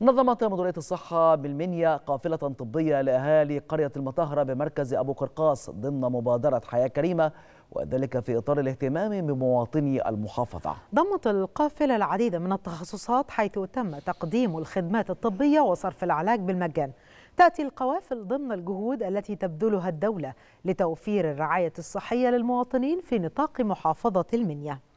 نظمت مديرية الصحة بالمنيا قافلة طبية لأهالي قرية المطهرة بمركز أبو قرقاص ضمن مبادرة حياة كريمة وذلك في إطار الاهتمام بمواطني المحافظة ضمت القافلة العديد من التخصصات حيث تم تقديم الخدمات الطبية وصرف العلاج بالمجان تأتي القوافل ضمن الجهود التي تبذلها الدولة لتوفير الرعاية الصحية للمواطنين في نطاق محافظة المنيا